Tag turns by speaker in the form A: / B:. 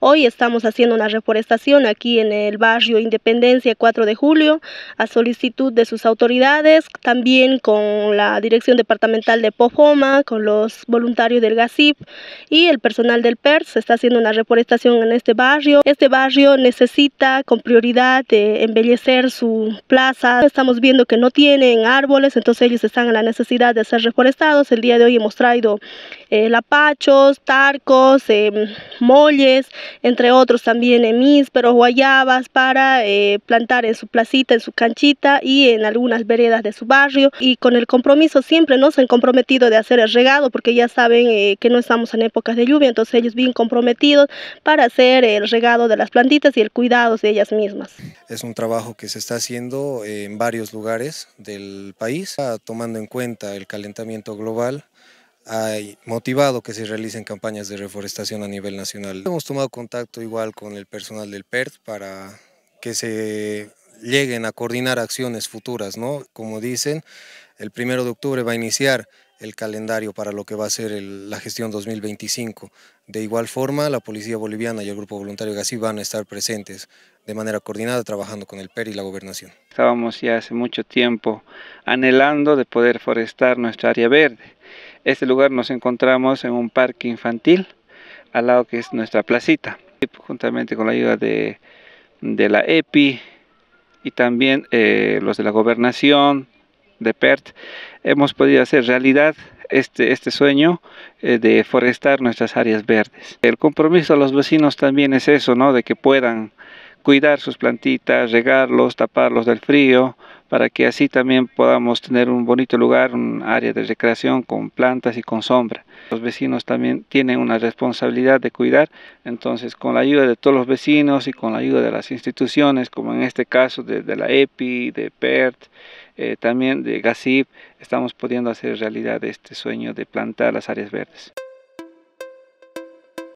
A: Hoy estamos haciendo una reforestación aquí en el barrio Independencia 4 de julio a solicitud de sus autoridades, también con la Dirección Departamental de Pofoma, con los voluntarios del GACIP y el personal del PERS. Se está haciendo una reforestación en este barrio. Este barrio necesita con prioridad embellecer su plaza. Estamos viendo que no tienen árboles, entonces ellos están en la necesidad de ser reforestados. El día de hoy hemos traído eh, lapachos, tarcos, em, molles, entre otros también pero guayabas para eh, plantar en su placita, en su canchita y en algunas veredas de su barrio. Y con el compromiso siempre nos han comprometido de hacer el regado porque ya saben eh, que no estamos en épocas de lluvia, entonces ellos bien comprometidos para hacer el regado de las plantitas y el cuidado de ellas mismas.
B: Es un trabajo que se está haciendo en varios lugares del país, ah, tomando en cuenta el calentamiento global, ha motivado que se realicen campañas de reforestación a nivel nacional. Hemos tomado contacto igual con el personal del PERT para que se lleguen a coordinar acciones futuras, ¿no? Como dicen, el primero de octubre va a iniciar el calendario para lo que va a ser la gestión 2025. De igual forma, la Policía Boliviana y el Grupo Voluntario Gasí van a estar presentes de manera coordinada trabajando con el PER y la Gobernación.
C: Estábamos ya hace mucho tiempo anhelando de poder forestar nuestra área verde este lugar nos encontramos en un parque infantil, al lado que es nuestra placita. Juntamente con la ayuda de, la EPI y también eh, los de la gobernación de PERT, hemos podido hacer realidad este, este sueño eh, de forestar nuestras áreas verdes. El compromiso a los vecinos también es eso, ¿no? de que puedan cuidar sus plantitas, regarlos, taparlos del frío, para que así también podamos tener un bonito lugar, un área de recreación con plantas y con sombra. Los vecinos también tienen una responsabilidad de cuidar, entonces con la ayuda de todos los vecinos y con la ayuda de las instituciones, como en este caso de, la EPI, de PERT, eh, también de GASIP, estamos pudiendo hacer realidad este sueño de plantar las áreas verdes.